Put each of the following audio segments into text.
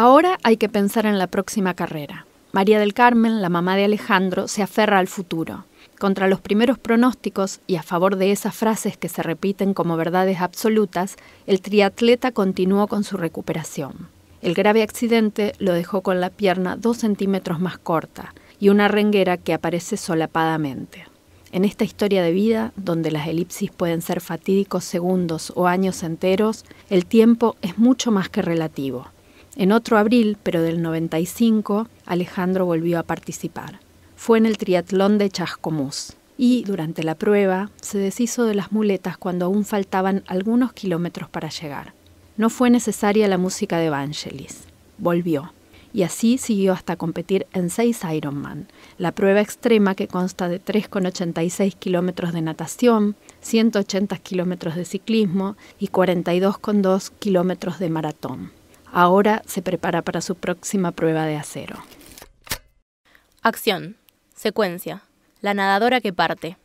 Ahora hay que pensar en la próxima carrera. María del Carmen, la mamá de Alejandro, se aferra al futuro. Contra los primeros pronósticos y a favor de esas frases que se repiten como verdades absolutas, el triatleta continuó con su recuperación. El grave accidente lo dejó con la pierna dos centímetros más corta y una renguera que aparece solapadamente. En esta historia de vida, donde las elipsis pueden ser fatídicos segundos o años enteros, el tiempo es mucho más que relativo. En otro abril, pero del 95, Alejandro volvió a participar. Fue en el triatlón de Chascomús y, durante la prueba, se deshizo de las muletas cuando aún faltaban algunos kilómetros para llegar. No fue necesaria la música de Evangelis. Volvió. Y así siguió hasta competir en 6 Ironman, la prueba extrema que consta de 3,86 kilómetros de natación, 180 kilómetros de ciclismo y 42,2 kilómetros de maratón. Ahora se prepara para su próxima prueba de acero. Acción. Secuencia. La nadadora que parte.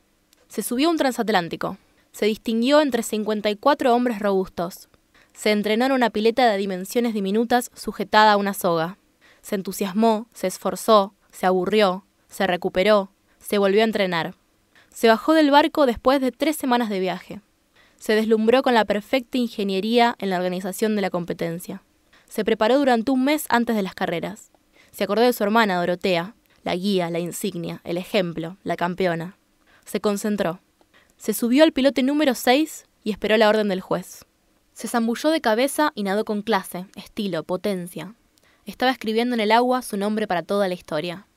Se subió un transatlántico. Se distinguió entre 54 hombres robustos. Se entrenó en una pileta de dimensiones diminutas sujetada a una soga. Se entusiasmó, se esforzó, se aburrió, se recuperó, se volvió a entrenar. Se bajó del barco después de tres semanas de viaje. Se deslumbró con la perfecta ingeniería en la organización de la competencia se preparó durante un mes antes de las carreras. Se acordó de su hermana Dorotea, la guía, la insignia, el ejemplo, la campeona. Se concentró. Se subió al pilote número 6 y esperó la orden del juez. Se zambulló de cabeza y nadó con clase, estilo, potencia. Estaba escribiendo en el agua su nombre para toda la historia.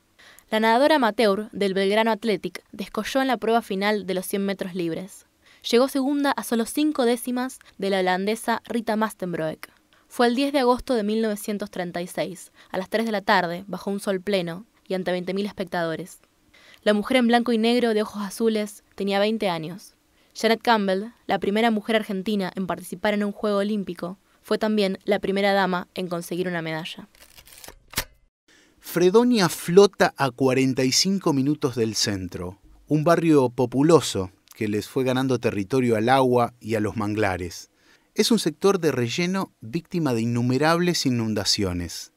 La nadadora amateur del Belgrano Athletic descolló en la prueba final de los 100 metros libres. Llegó segunda a solo cinco décimas de la holandesa Rita Mastenbroek. Fue el 10 de agosto de 1936, a las 3 de la tarde, bajo un sol pleno y ante 20.000 espectadores. La mujer en blanco y negro de ojos azules tenía 20 años. Janet Campbell, la primera mujer argentina en participar en un Juego Olímpico, fue también la primera dama en conseguir una medalla. Fredonia flota a 45 minutos del centro, un barrio populoso que les fue ganando territorio al agua y a los manglares es un sector de relleno víctima de innumerables inundaciones.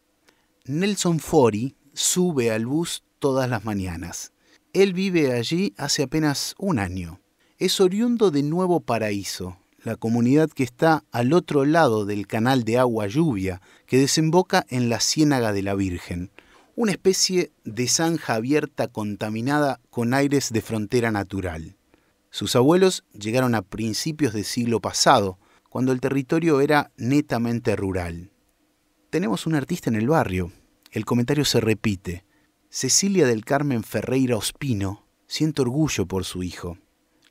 Nelson Fori sube al bus todas las mañanas. Él vive allí hace apenas un año. Es oriundo de Nuevo Paraíso, la comunidad que está al otro lado del canal de agua lluvia que desemboca en la Ciénaga de la Virgen, una especie de zanja abierta contaminada con aires de frontera natural. Sus abuelos llegaron a principios del siglo pasado, cuando el territorio era netamente rural. Tenemos un artista en el barrio. El comentario se repite. Cecilia del Carmen Ferreira Ospino siente orgullo por su hijo.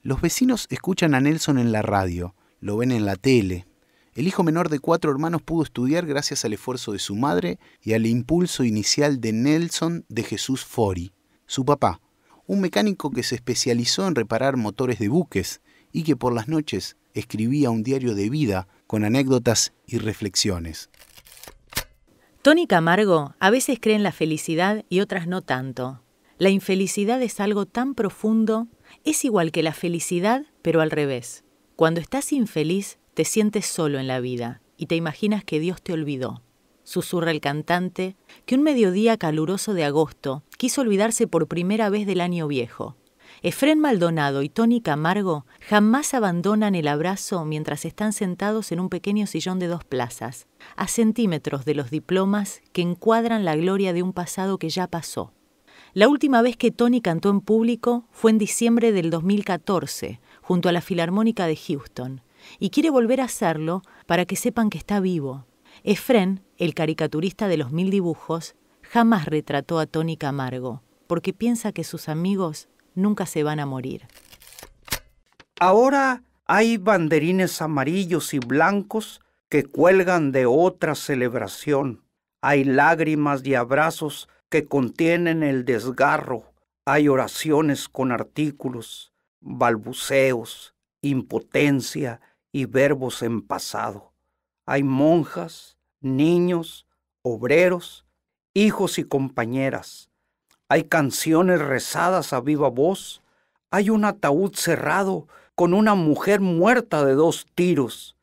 Los vecinos escuchan a Nelson en la radio, lo ven en la tele. El hijo menor de cuatro hermanos pudo estudiar gracias al esfuerzo de su madre y al impulso inicial de Nelson de Jesús Fori, su papá, un mecánico que se especializó en reparar motores de buques y que por las noches escribía un diario de vida con anécdotas y reflexiones. Tony Camargo a veces cree en la felicidad y otras no tanto. La infelicidad es algo tan profundo, es igual que la felicidad, pero al revés. Cuando estás infeliz, te sientes solo en la vida y te imaginas que Dios te olvidó. Susurra el cantante que un mediodía caluroso de agosto quiso olvidarse por primera vez del año viejo Efren Maldonado y Tony Camargo jamás abandonan el abrazo mientras están sentados en un pequeño sillón de dos plazas, a centímetros de los diplomas que encuadran la gloria de un pasado que ya pasó. La última vez que Tony cantó en público fue en diciembre del 2014, junto a la Filarmónica de Houston, y quiere volver a hacerlo para que sepan que está vivo. Efren, el caricaturista de los mil dibujos, jamás retrató a Tony Camargo, porque piensa que sus amigos nunca se van a morir. Ahora hay banderines amarillos y blancos que cuelgan de otra celebración. Hay lágrimas y abrazos que contienen el desgarro. Hay oraciones con artículos, balbuceos, impotencia y verbos en pasado. Hay monjas, niños, obreros, hijos y compañeras hay canciones rezadas a viva voz, hay un ataúd cerrado con una mujer muerta de dos tiros,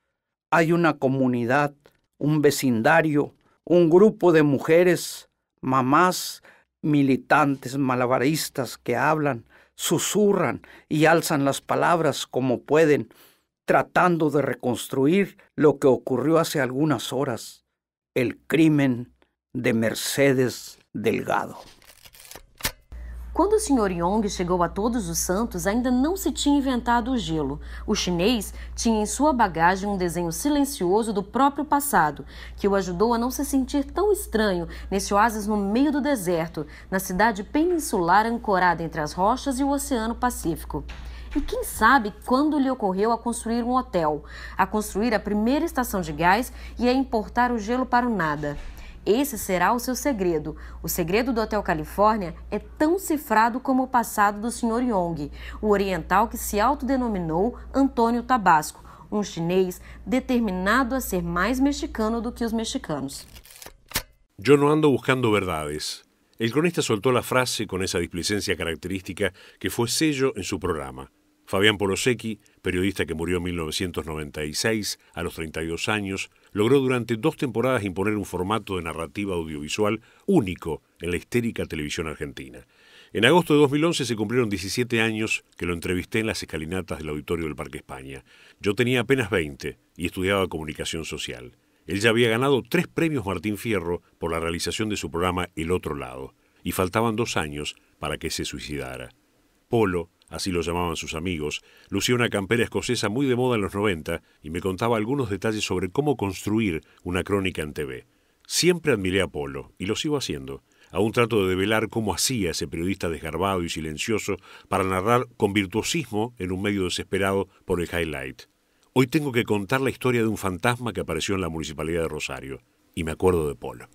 hay una comunidad, un vecindario, un grupo de mujeres, mamás, militantes malabaristas que hablan, susurran y alzan las palabras como pueden, tratando de reconstruir lo que ocurrió hace algunas horas, el crimen de Mercedes Delgado. Quando o Sr. Yong chegou a Todos os Santos, ainda não se tinha inventado o gelo. O chinês tinha em sua bagagem um desenho silencioso do próprio passado, que o ajudou a não se sentir tão estranho nesse oásis no meio do deserto, na cidade peninsular ancorada entre as rochas e o Oceano Pacífico. E quem sabe quando lhe ocorreu a construir um hotel, a construir a primeira estação de gás e a importar o gelo para o nada. Esse será o seu segredo. O segredo do Hotel Califórnia é tão cifrado como o passado do Sr. Yong, o oriental que se autodenominou Antônio Tabasco, um chinês determinado a ser mais mexicano do que os mexicanos. Eu não ando buscando verdades. El cronista soltó la frase con esa displicencia característica que fue sello en su programa. Fabián Polosecchi, periodista que murió en 1996 a los 32 años, logró durante dos temporadas imponer un formato de narrativa audiovisual único en la histérica televisión argentina. En agosto de 2011 se cumplieron 17 años que lo entrevisté en las escalinatas del auditorio del Parque España. Yo tenía apenas 20 y estudiaba comunicación social. Él ya había ganado tres premios Martín Fierro por la realización de su programa El Otro Lado, y faltaban dos años para que se suicidara. Polo así lo llamaban sus amigos, lucía una campera escocesa muy de moda en los 90 y me contaba algunos detalles sobre cómo construir una crónica en TV. Siempre admiré a Polo, y lo sigo haciendo. Aún trato de develar cómo hacía ese periodista desgarbado y silencioso para narrar con virtuosismo en un medio desesperado por el highlight. Hoy tengo que contar la historia de un fantasma que apareció en la Municipalidad de Rosario, y me acuerdo de Polo.